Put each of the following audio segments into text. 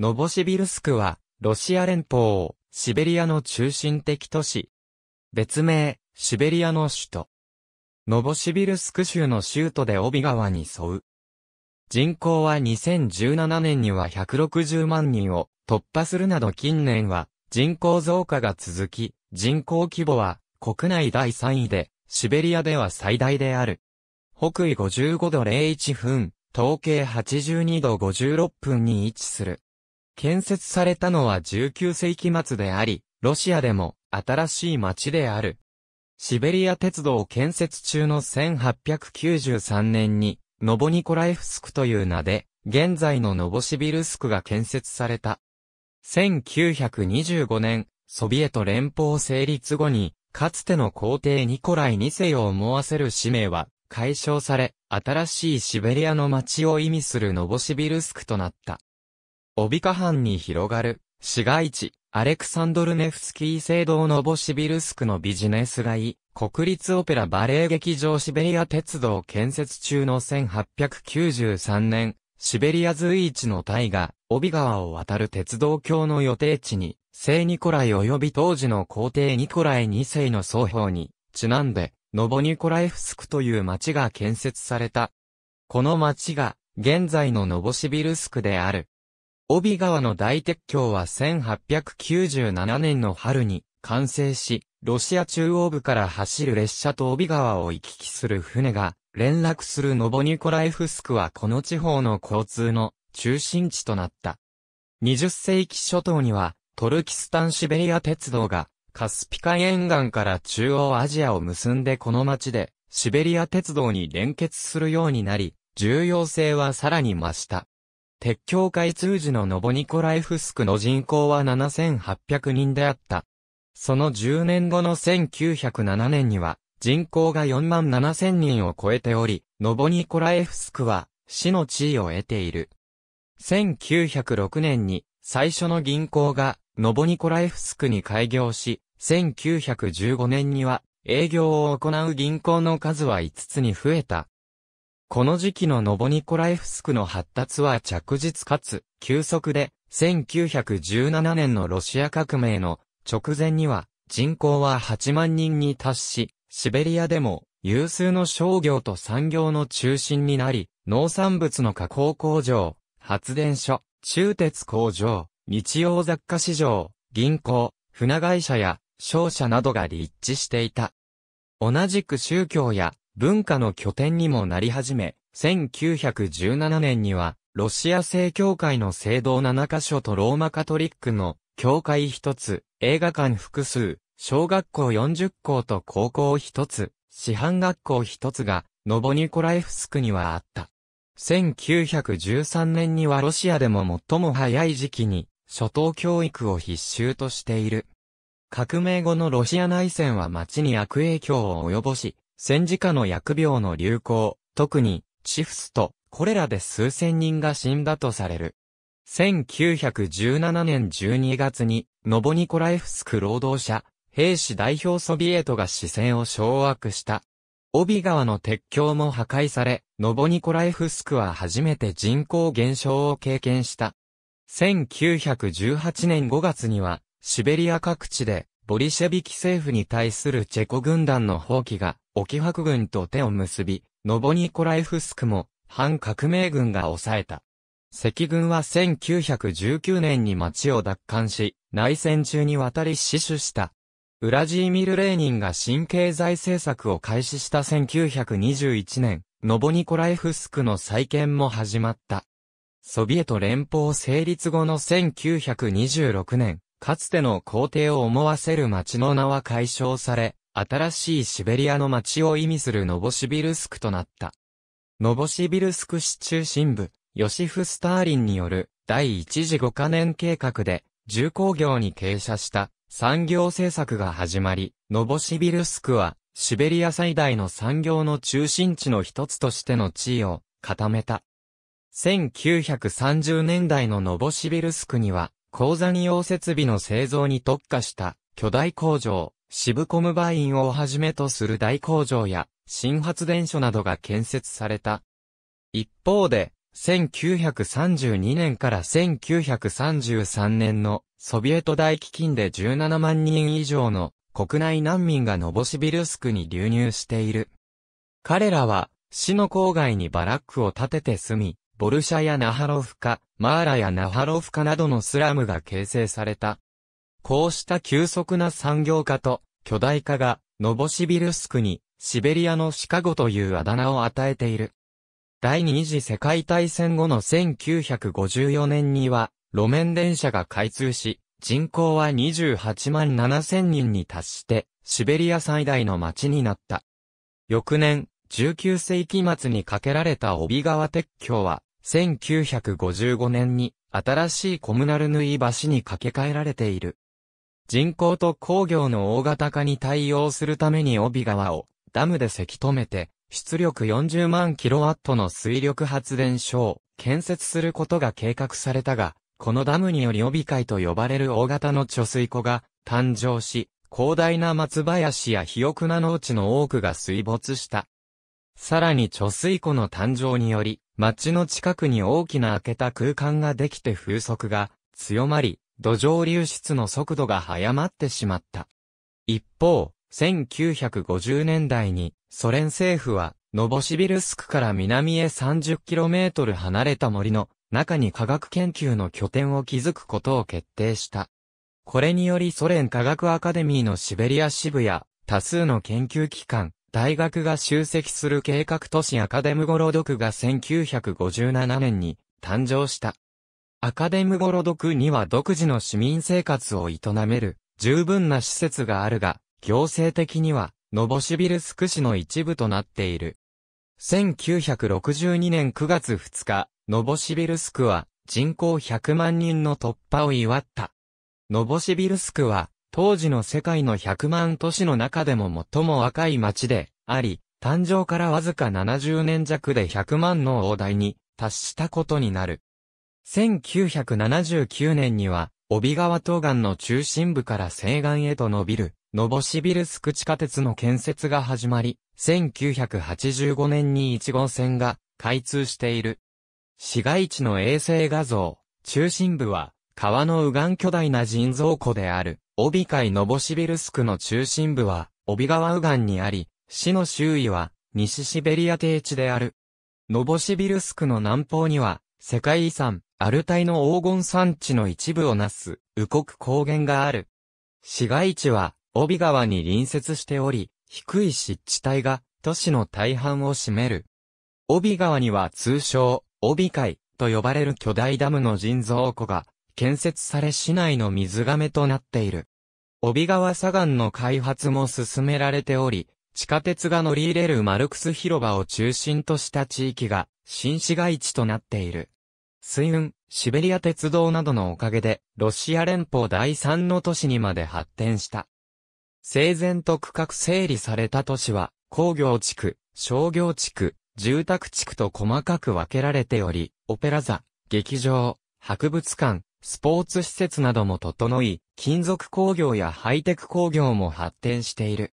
ノボシビルスクは、ロシア連邦、シベリアの中心的都市。別名、シベリアの首都。ノボシビルスク州の州都で帯川に沿う。人口は2017年には160万人を突破するなど近年は人口増加が続き、人口規模は国内第3位で、シベリアでは最大である。北緯55度01分、統計82度56分に位置する。建設されたのは19世紀末であり、ロシアでも新しい町である。シベリア鉄道建設中の1893年に、ノボニコライフスクという名で、現在のノボシビルスクが建設された。1925年、ソビエト連邦成立後に、かつての皇帝ニコライ2世を思わせる使命は解消され、新しいシベリアの街を意味するノボシビルスクとなった。オビカ藩に広がる、市街地、アレクサンドルネフスキー聖堂ノボシビルスクのビジネス街、国立オペラバレエ劇場シベリア鉄道建設中の1893年、シベリア随一の大河、帯川を渡る鉄道橋の予定地に、聖ニコライ及び当時の皇帝ニコライ2世の双方に、ちなんで、ノボニコライフスクという町が建設された。この町が、現在のノボシビルスクである。帯川の大鉄橋は1897年の春に完成し、ロシア中央部から走る列車と帯川を行き来する船が連絡するノボニコライフスクはこの地方の交通の中心地となった。20世紀初頭にはトルキスタンシベリア鉄道がカスピ海沿岸から中央アジアを結んでこの町でシベリア鉄道に連結するようになり、重要性はさらに増した。鉄橋開通時のノボニコライフスクの人口は7800人であった。その10年後の1907年には、人口が4万7000人を超えており、ノボニコライフスクは、市の地位を得ている。1906年に、最初の銀行が、ノボニコライフスクに開業し、1915年には、営業を行う銀行の数は5つに増えた。この時期のノボニコライフスクの発達は着実かつ急速で、1917年のロシア革命の直前には人口は8万人に達し、シベリアでも有数の商業と産業の中心になり、農産物の加工工場、発電所、中鉄工場、日用雑貨市場、銀行、船会社や商社などが立地していた。同じく宗教や文化の拠点にもなり始め、1917年には、ロシア正教会の聖堂7カ所とローマカトリックの教会一つ、映画館複数、小学校40校と高校一つ、師範学校一つが、ノボニコライフスクにはあった。1913年にはロシアでも最も早い時期に、初等教育を必修としている。革命後のロシア内戦は町に悪影響を及ぼし、戦時下の薬病の流行、特に、チフスと、これらで数千人が死んだとされる。1917年12月に、ノボニコライフスク労働者、兵士代表ソビエトが視線を掌握した。帯川の鉄橋も破壊され、ノボニコライフスクは初めて人口減少を経験した。1918年5月には、シベリア各地で、ボリシェビキ政府に対するチェコ軍団の放棄が沖白軍と手を結び、ノボニコライフスクも、反革命軍が抑えた。赤軍は1919年に町を奪還し、内戦中に渡り死守した。ウラジーミル・レーニンが新経済政策を開始した1921年、ノボニコライフスクの再建も始まった。ソビエト連邦成立後の1926年、かつての皇帝を思わせる町の名は解消され、新しいシベリアの街を意味するノボシビルスクとなった。ノボシビルスク市中心部、ヨシフ・スターリンによる第一次五カ年計画で重工業に傾斜した産業政策が始まり、ノボシビルスクはシベリア最大の産業の中心地の一つとしての地位を固めた。1930年代のノボシビルスクには、鉱山用設備の製造に特化した巨大工場、シブコムバインをはじめとする大工場や新発電所などが建設された。一方で、1932年から1933年のソビエト大基金で17万人以上の国内難民がノボシビルスクに流入している。彼らは市の郊外にバラックを建てて住み、ボルシャやナハロフカ、マーラやナハロフカなどのスラムが形成された。こうした急速な産業化と巨大化が、ノボシビルスクに、シベリアのシカゴというあだ名を与えている。第二次世界大戦後の1954年には、路面電車が開通し、人口は28万7千人に達して、シベリア最大の町になった。翌年、19世紀末に架けられた帯川鉄橋は、1955年に新しいコムナルヌイ橋に架け替えられている。人口と工業の大型化に対応するために帯川をダムでせき止めて、出力40万キロワットの水力発電所を建設することが計画されたが、このダムにより帯海と呼ばれる大型の貯水湖が誕生し、広大な松林や肥沃な農地の多くが水没した。さらに貯水湖の誕生により、町の近くに大きな開けた空間ができて風速が強まり、土壌流出の速度が早まってしまった。一方、1950年代にソ連政府はノボシビルスクから南へ 30km 離れた森の中に科学研究の拠点を築くことを決定した。これによりソ連科学アカデミーのシベリア支部や多数の研究機関、大学が集積する計画都市アカデムゴロドクが1957年に誕生した。アカデムゴロドクには独自の市民生活を営める十分な施設があるが、行政的にはノボシビルスク市の一部となっている。1962年9月2日、ノボシビルスクは人口100万人の突破を祝った。ノボシビルスクは当時の世界の100万都市の中でも最も若い町であり、誕生からわずか70年弱で100万の大台に達したことになる。1979年には、帯川東岸の中心部から西岸へと伸びる、ノボシビルスク地下鉄の建設が始まり、1985年に1号線が開通している。市街地の衛星画像、中心部は、川の右岸巨大な人造湖である、帯海ノボシビルスクの中心部は、帯川右岸にあり、市の周囲は、西シベリア低地である。ノボシビルスクの南方には、世界遺産、アルタイの黄金山地の一部をなす、右国高原がある。市街地は、帯川に隣接しており、低い湿地帯が、都市の大半を占める。帯川には通称、帯海と呼ばれる巨大ダムの人造湖が、建設され市内の水亀となっている。帯川砂岩の開発も進められており、地下鉄が乗り入れるマルクス広場を中心とした地域が、新市街地となっている。水運、シベリア鉄道などのおかげで、ロシア連邦第三の都市にまで発展した。整然と区画整理された都市は、工業地区、商業地区、住宅地区と細かく分けられており、オペラ座、劇場、博物館、スポーツ施設なども整い、金属工業やハイテク工業も発展している。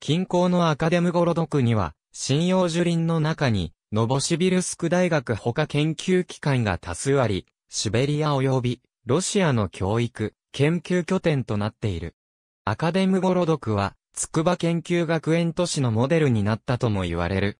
近郊のアカデムゴロドクには、信用樹林の中に、ノボシビルスク大学他研究機関が多数あり、シベリア及びロシアの教育、研究拠点となっている。アカデムゴロドクは、筑波研究学園都市のモデルになったとも言われる。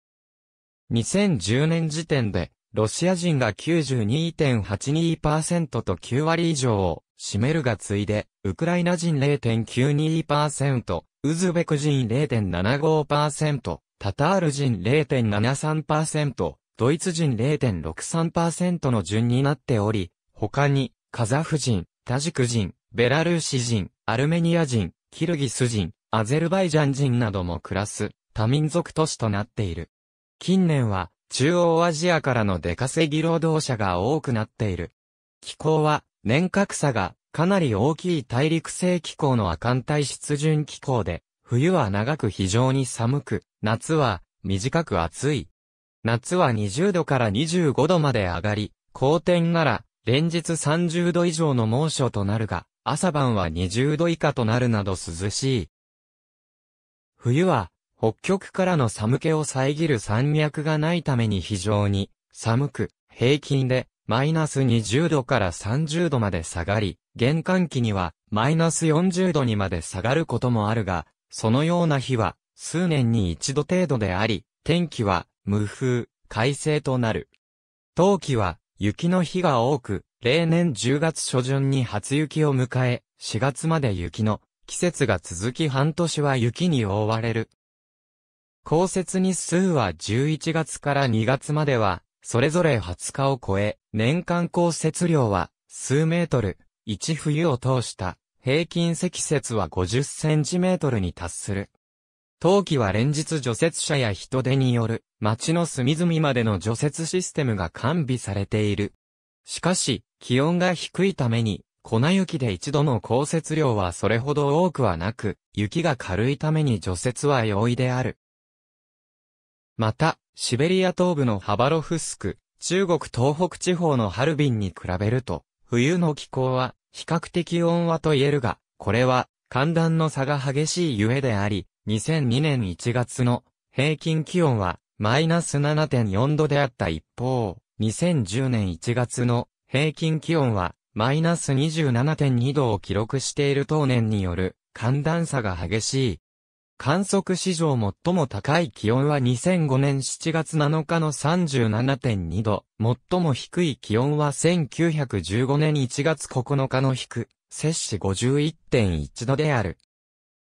2010年時点で、ロシア人が92.82%と9割以上を占めるが次いで、ウクライナ人0.92%、ウズベク人0.75%、タタール人0.73%、ドイツ人0.63%の順になっており、他に、カザフ人、タジク人、ベラルーシ人、アルメニア人、キルギス人、アゼルバイジャン人なども暮らす多民族都市となっている。近年は中央アジアからの出稼ぎ労働者が多くなっている。気候は年格差がかなり大きい大陸性気候の亜寒帯湿潤気候で、冬は長く非常に寒く、夏は、短く暑い。夏は20度から25度まで上がり、好天なら、連日30度以上の猛暑となるが、朝晩は20度以下となるなど涼しい。冬は、北極からの寒気を遮る山脈がないために非常に寒く、平均でマイナス20度から30度まで下がり、玄関期にはマイナス40度にまで下がることもあるが、そのような日は数年に一度程度であり、天気は無風、快晴となる。冬季は雪の日が多く、例年10月初旬に初雪を迎え、4月まで雪の季節が続き半年は雪に覆われる。降雪日数は11月から2月までは、それぞれ20日を超え、年間降雪量は数メートル、一冬を通した平均積雪は50センチメートルに達する。冬季は連日除雪車や人手による街の隅々までの除雪システムが完備されている。しかし、気温が低いために、粉雪で一度の降雪量はそれほど多くはなく、雪が軽いために除雪は容易である。また、シベリア東部のハバロフスク、中国東北地方のハルビンに比べると、冬の気候は比較的温和と言えるが、これは寒暖の差が激しいゆえであり、2002年1月の平均気温はマイナス7.4度であった一方、2010年1月の平均気温はマイナス27.2度を記録している当年による寒暖差が激しい。観測史上最も高い気温は2005年7月7日の37.2度。最も低い気温は1915年1月9日の低、摂氏51.1度である。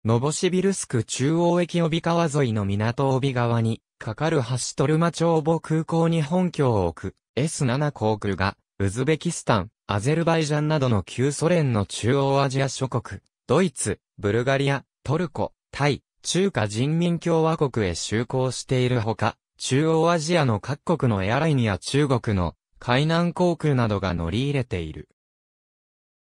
ノボシビルスク中央駅帯川沿いの港帯川に、かかる橋トルマ町母空港に本拠を置く S7 航空が、ウズベキスタン、アゼルバイジャンなどの旧ソ連の中央アジア諸国、ドイツ、ブルガリア、トルコ、タイ、中華人民共和国へ就航しているほか、中央アジアの各国のエアラインや中国の海南航空などが乗り入れている。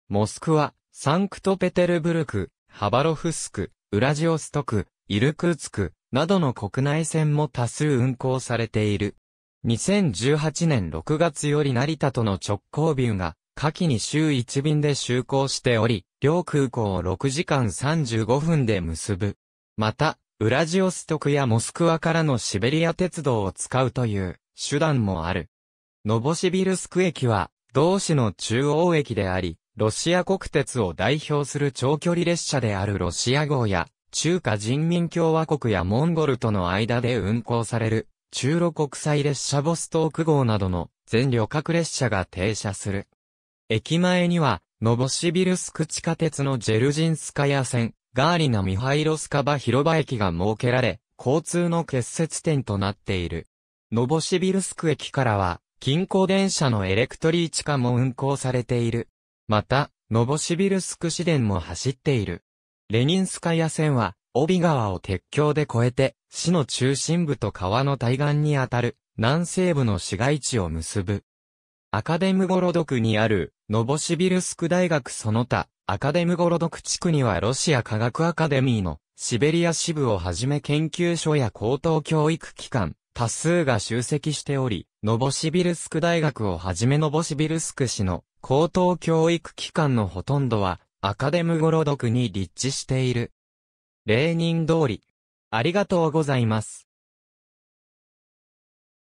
モスクワ、サンクトペテルブルク、ハバロフスク、ウラジオストク、イルクーツク、などの国内線も多数運行されている。2018年6月より成田との直行便が、夏季に週1便で就航しており、両空港を6時間35分で結ぶ。また、ウラジオストクやモスクワからのシベリア鉄道を使うという手段もある。ノボシビルスク駅は、同市の中央駅であり、ロシア国鉄を代表する長距離列車であるロシア号や、中華人民共和国やモンゴルとの間で運行される、中路国際列車ボストーク号などの全旅客列車が停車する。駅前には、ノボシビルスク地下鉄のジェルジンスカヤ線、ガーリナ・ミハイロスカバ広場駅が設けられ、交通の結節点となっている。ノボシビルスク駅からは、近郊電車のエレクトリー地下も運行されている。また、ノボシビルスク市電も走っている。レニンスカヤ線は、帯川を鉄橋で越えて、市の中心部と川の対岸にあたる、南西部の市街地を結ぶ。アカデムゴロドクにある、ノボシビルスク大学その他、アカデムゴロドク地区にはロシア科学アカデミーのシベリア支部をはじめ研究所や高等教育機関、多数が集積しており、ノボシビルスク大学をはじめノボシビルスク市の高等教育機関のほとんどはアカデムゴロドクに立地している。例人通り。ありがとうございます。